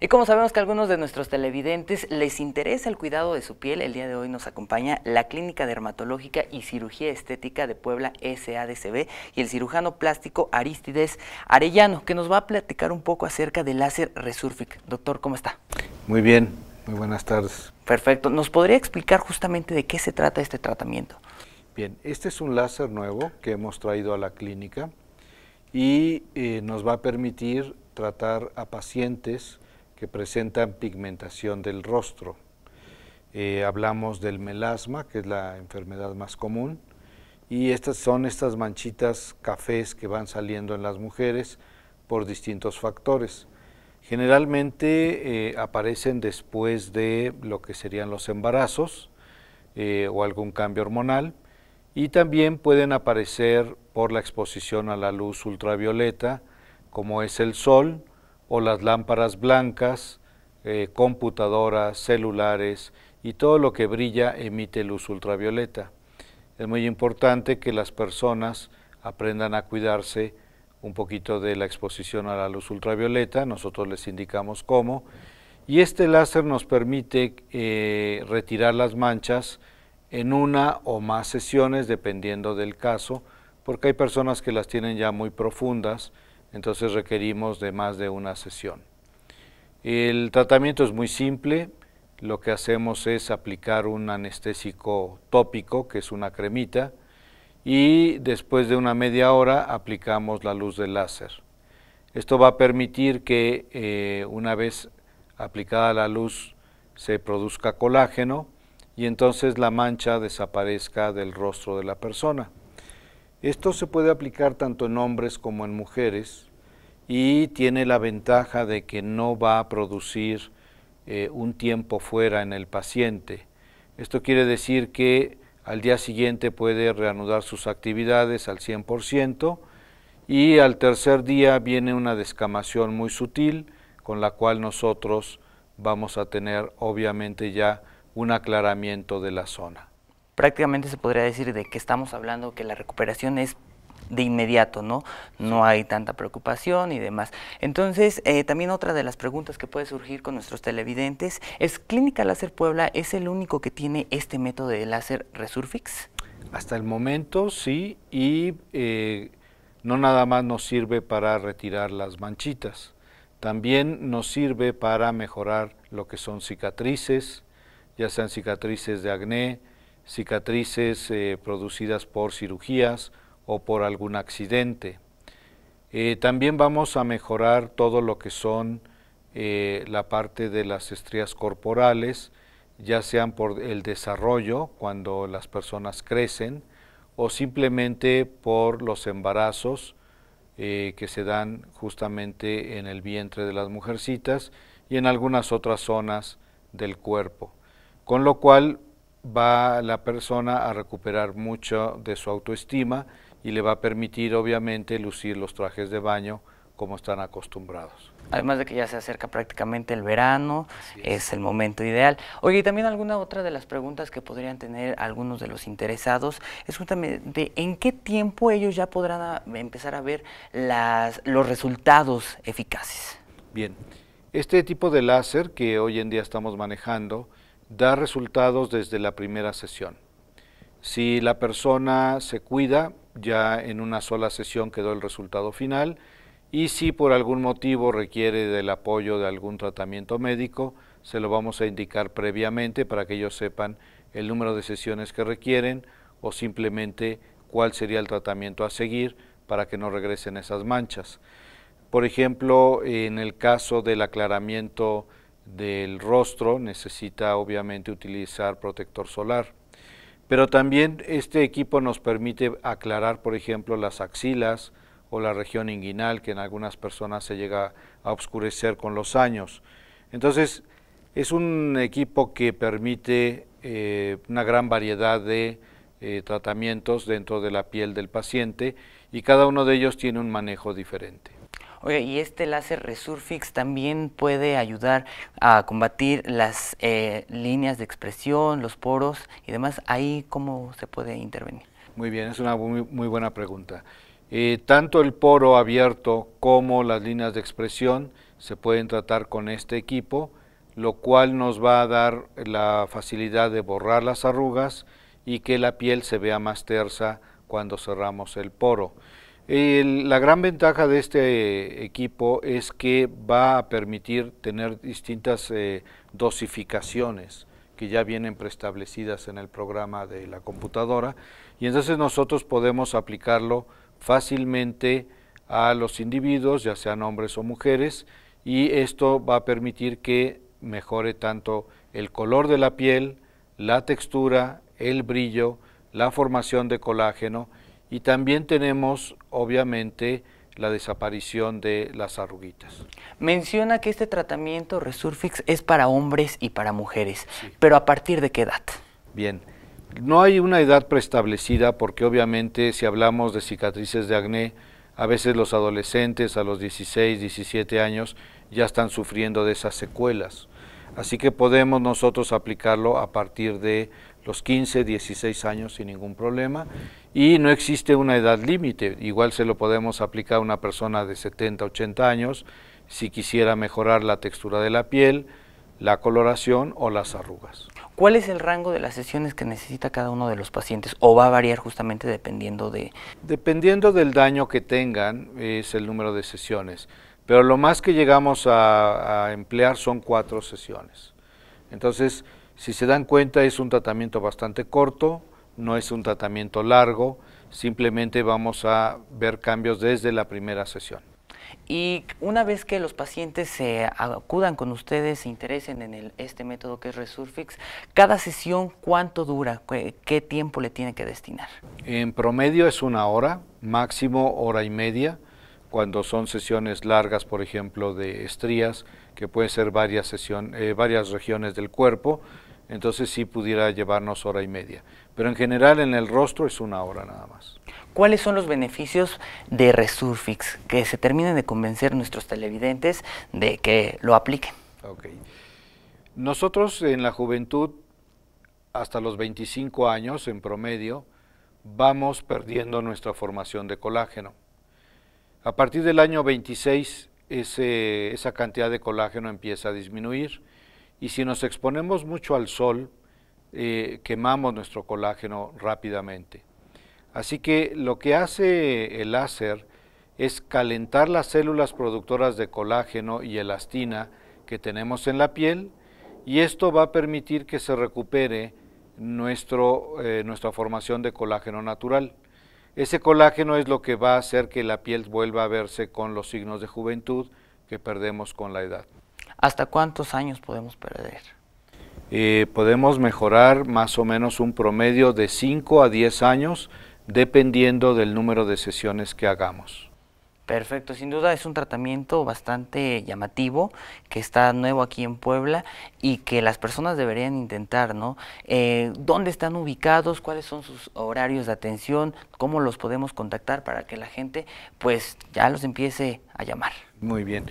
Y como sabemos que a algunos de nuestros televidentes les interesa el cuidado de su piel, el día de hoy nos acompaña la Clínica Dermatológica y Cirugía Estética de Puebla SADCB y el cirujano plástico Aristides Arellano, que nos va a platicar un poco acerca del láser Resurfic. Doctor, ¿cómo está? Muy bien, muy buenas tardes. Perfecto. ¿Nos podría explicar justamente de qué se trata este tratamiento? Bien, este es un láser nuevo que hemos traído a la clínica y eh, nos va a permitir tratar a pacientes que presentan pigmentación del rostro. Eh, hablamos del melasma, que es la enfermedad más común, y estas son estas manchitas cafés que van saliendo en las mujeres por distintos factores. Generalmente eh, aparecen después de lo que serían los embarazos eh, o algún cambio hormonal y también pueden aparecer por la exposición a la luz ultravioleta como es el sol, o las lámparas blancas, eh, computadoras, celulares y todo lo que brilla emite luz ultravioleta. Es muy importante que las personas aprendan a cuidarse un poquito de la exposición a la luz ultravioleta, nosotros les indicamos cómo, y este láser nos permite eh, retirar las manchas en una o más sesiones, dependiendo del caso, porque hay personas que las tienen ya muy profundas, entonces requerimos de más de una sesión. El tratamiento es muy simple, lo que hacemos es aplicar un anestésico tópico, que es una cremita, y después de una media hora aplicamos la luz del láser. Esto va a permitir que eh, una vez aplicada la luz se produzca colágeno y entonces la mancha desaparezca del rostro de la persona. Esto se puede aplicar tanto en hombres como en mujeres y tiene la ventaja de que no va a producir eh, un tiempo fuera en el paciente. Esto quiere decir que al día siguiente puede reanudar sus actividades al 100% y al tercer día viene una descamación muy sutil con la cual nosotros vamos a tener obviamente ya un aclaramiento de la zona prácticamente se podría decir de que estamos hablando que la recuperación es de inmediato, ¿no? No hay tanta preocupación y demás. Entonces, eh, también otra de las preguntas que puede surgir con nuestros televidentes es, ¿Clínica Láser Puebla es el único que tiene este método de láser Resurfix? Hasta el momento sí, y eh, no nada más nos sirve para retirar las manchitas, también nos sirve para mejorar lo que son cicatrices, ya sean cicatrices de acné, cicatrices eh, producidas por cirugías o por algún accidente. Eh, también vamos a mejorar todo lo que son eh, la parte de las estrías corporales, ya sean por el desarrollo cuando las personas crecen o simplemente por los embarazos que se dan justamente en el vientre de las mujercitas y en algunas otras zonas del cuerpo. Con lo cual va la persona a recuperar mucho de su autoestima y le va a permitir obviamente lucir los trajes de baño como están acostumbrados. Además de que ya se acerca prácticamente el verano, es. el momento ideal. Oye, y también alguna otra de las preguntas que podrían tener algunos de los interesados es justamente en qué tiempo ellos ya podrán empezar a ver los resultados eficaces. Bien, este tipo de láser que hoy en día estamos manejando da resultados desde la primera sesión. Si la persona se cuida, ya en una sola sesión quedó el resultado final y si por algún motivo requiere del apoyo de algún tratamiento médico, se lo vamos a indicar previamente para que ellos sepan el número de sesiones que requieren o simplemente cuál sería el tratamiento a seguir para que no regresen esas manchas. Por ejemplo, en el caso del aclaramiento del rostro necesita obviamente utilizar protector solar. Pero también este equipo nos permite aclarar, por ejemplo, las axilas o la región inguinal, que en algunas personas se llega a oscurecer con los años. Entonces, es un equipo que permite eh, una gran variedad de eh, tratamientos dentro de la piel del paciente y cada uno de ellos tiene un manejo diferente. Oye, y este láser Resurfix también puede ayudar a combatir las eh, líneas de expresión, los poros y demás. ¿Ahí cómo se puede intervenir? Muy bien, es una muy, buena pregunta. Eh, tanto el poro abierto como las líneas de expresión se pueden tratar con este equipo, lo cual nos va a dar la facilidad de borrar las arrugas y que la piel se vea más tersa cuando cerramos el poro la gran ventaja de este equipo es que va a permitir tener distintas eh, dosificaciones que ya vienen preestablecidas en el programa de la computadora y entonces nosotros podemos aplicarlo fácilmente a los individuos, ya sean hombres o mujeres, y esto va a permitir que mejore tanto el color de la piel, la textura, el brillo, la formación de colágeno, y también tenemos obviamente la desaparición de las arruguitas. Menciona que este tratamiento Resurfix es para hombres y para mujeres, pero ¿a partir de qué edad? Bien, no hay una edad preestablecida porque obviamente si hablamos de cicatrices de acné, a veces los adolescentes a los 16, 17 años ya están sufriendo de esas secuelas. Así que podemos nosotros aplicarlo a partir de los 15, 16 años sin ningún problema y no existe una edad límite. Igual se lo podemos aplicar a una persona de 70, 80 años si quisiera mejorar la textura de la piel, la coloración o las arrugas. ¿Cuál es el rango de las sesiones que necesita cada uno de los pacientes o va a variar justamente dependiendo de...? Dependiendo del daño que tengan es el número de sesiones, pero lo más que llegamos a, a emplear son cuatro sesiones. Entonces, si se dan cuenta, es un tratamiento bastante corto, no es un tratamiento largo, simplemente vamos a ver cambios desde la primera sesión. Y una vez que los pacientes se acudan con ustedes, se interesen en este método que es Resurfix, ¿cada sesión cuánto dura? ¿Qué, tiempo le tiene que destinar? En promedio es una hora, máximo hora y media, cuando son sesiones largas, por ejemplo, de estrías, que puede ser varias, eh, varias regiones del cuerpo, entonces sí pudiera llevarnos hora y media. Pero en general en el rostro es una hora nada más. ¿Cuáles son los beneficios de Resurfix? Que se terminen de convencer nuestros televidentes de que lo apliquen. Nosotros en la juventud, hasta los 25 años en promedio, vamos perdiendo nuestra formación de colágeno. A partir del año 26, esa cantidad de colágeno empieza a disminuir y si nos exponemos mucho al sol, eh, quemamos nuestro colágeno rápidamente. Así que lo que hace el láser es calentar las células productoras de colágeno y elastina que tenemos en la piel y esto va a permitir que se recupere nuestro, eh, nuestra formación de colágeno natural. Ese colágeno es lo que va a hacer que la piel vuelva a verse con los signos de juventud que perdemos con la edad. ¿hasta cuántos años podemos perder? Eh, podemos mejorar más o menos un promedio de 5 a 10 años dependiendo del número de sesiones que hagamos. Perfecto, sin duda es un tratamiento bastante llamativo que está nuevo aquí en Puebla y que las personas deberían intentar, ¿no? Eh, ¿Dónde están ubicados? ¿Cuáles son sus horarios de atención? ¿Cómo los podemos contactar para que la gente pues ya los empiece a llamar? Muy bien.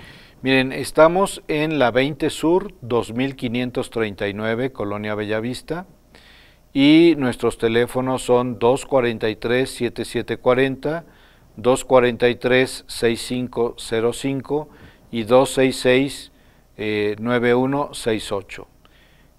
Miren, estamos en la 20 Sur 2539, Colonia Bellavista, y nuestros teléfonos son 243-7740, 243-6505 y 266-9168. Eh,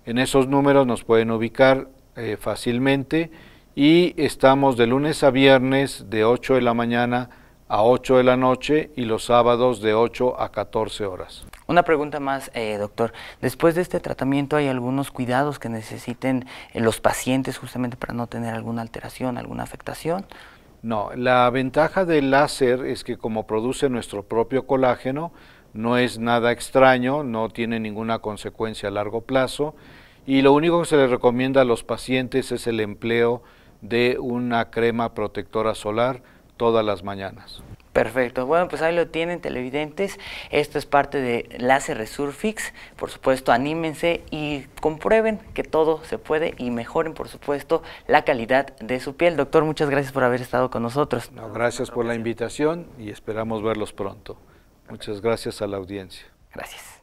en esos números nos pueden ubicar eh, fácilmente y estamos de lunes a viernes de 8 de la mañana a 8 de la noche y los sábados de 8 a 14 horas. Una pregunta más, eh, doctor. Después de este tratamiento hay algunos cuidados que necesiten eh, los pacientes justamente para no tener alguna alteración, alguna afectación. No, la ventaja del láser es que como produce nuestro propio colágeno, no es nada extraño, no tiene ninguna consecuencia a largo plazo y lo único que se le recomienda a los pacientes es el empleo de una crema protectora solar todas las mañanas. Perfecto. Bueno, pues ahí lo tienen, televidentes. Esto es parte de Láser Resurfix. Por supuesto, anímense y comprueben que todo se puede y mejoren, por supuesto, la calidad de su piel. Doctor, muchas gracias por haber estado con nosotros. gracias por la invitación y esperamos verlos pronto. Muchas gracias a la audiencia. Gracias.